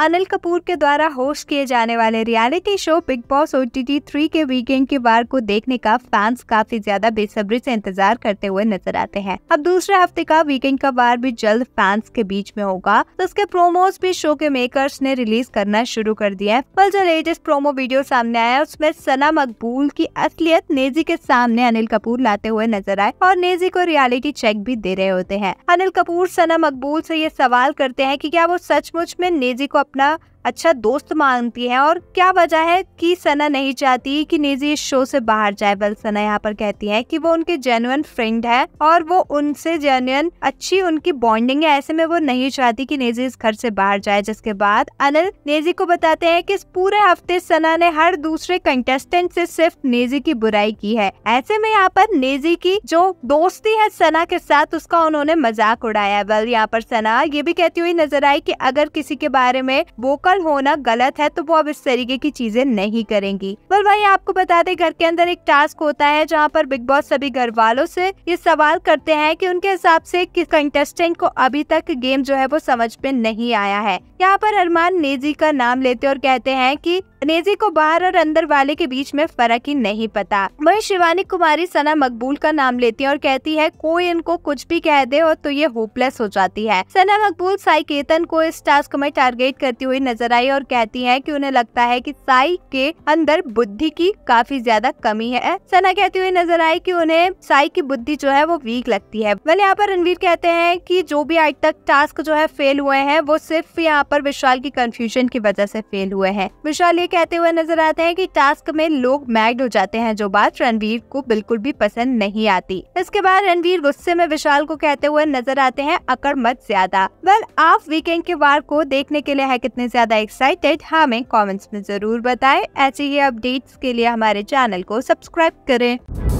अनिल कपूर के द्वारा होस्ट किए जाने वाले reality show Bigg Boss O T T three के वीकेंड के बार को देखने का फैंस काफी ज्यादा बेसब्री से इंतजार करते हुए नजर आते हैं अब दूसरे हफ्ते का वीकेंड का बार भी जल्द फैंस के बीच में होगा उसके तो प्रोमोज भी शो के मेकर्स ने रिलीज करना शुरू कर दिया है कल जो लेटेस्ट प्रोमो वीडियो सामने आया उसमें सना मकबूल की असलियत नेजी के सामने अनिल कपूर लाते हुए नजर आए और नेजी को रियलिटी चेक भी दे रहे होते हैं अनिल कपूर सना मकबूल ऐसी ये सवाल करते हैं की क्या वो सचमुच में नेजी को 那。अच्छा दोस्त मानती है और क्या वजह है कि सना नहीं चाहती कि निजी इस शो से बाहर जाए बल सना यहाँ पर कहती है कि वो उनके जेनुअन फ्रेंड है और वो उनसे जेन्युन अच्छी उनकी बॉन्डिंग है ऐसे में वो नहीं चाहती कि निजी इस घर से बाहर जाए जिसके बाद अनिल नेजी को बताते हैं कि इस पूरे हफ्ते सना ने हर दूसरे कंटेस्टेंट से सिर्फ नेजी की बुराई की है ऐसे में यहाँ पर नेजी की जो दोस्ती है सना के साथ उसका उन्होंने मजाक उड़ाया बल यहाँ पर सना ये भी कहती हुई नजर आई की अगर किसी के बारे में वोकल पर होना गलत है तो वो अब इस तरीके की चीजें नहीं करेंगी पर वही आपको बता दें घर के अंदर एक टास्क होता है जहाँ पर बिग बॉस सभी घर वालों से ये सवाल करते हैं कि उनके हिसाब से किस कंटेस्टेंट को अभी तक गेम जो है वो समझ में नहीं आया है यहाँ पर अरमान नेजी का नाम लेते और कहते हैं कि नेजी को बाहर और अंदर वाले के बीच में फर्क ही नहीं पता वही शिवानी कुमारी सना मकबूल का नाम लेती है और कहती है कोई इनको कुछ भी कह दे और तो ये होपलेस हो जाती है सना मकबूल साई केतन को इस टास्क में टारगेट करती हुई नजर नजर आई और कहती है कि उन्हें लगता है कि साई के अंदर बुद्धि की काफी ज्यादा कमी है सना कहती हुई नजर आई कि उन्हें साई की बुद्धि जो है वो वीक लगती है वाले यहाँ पर रणवीर कहते हैं कि जो भी आज तक टास्क जो है फेल हुए हैं वो सिर्फ यहाँ पर विशाल की कंफ्यूजन की वजह से फेल हुए हैं विशाल ये कहते हुए नजर आते हैं की टास्क में लोग मैड हो जाते हैं जो बात रणवीर को बिल्कुल भी पसंद नहीं आती इसके बाद रणवीर गुस्से में विशाल को कहते हुए नजर आते हैं अकड़ मत ज्यादा वेल आप वीकेंड के वार को देखने के लिए है कितने ज्यादा ज़्यादा एक्साइटेड हाँ, हमें कमेंट्स में ज़रूर बताएं ऐसे ही अपडेट्स के लिए हमारे चैनल को सब्सक्राइब करें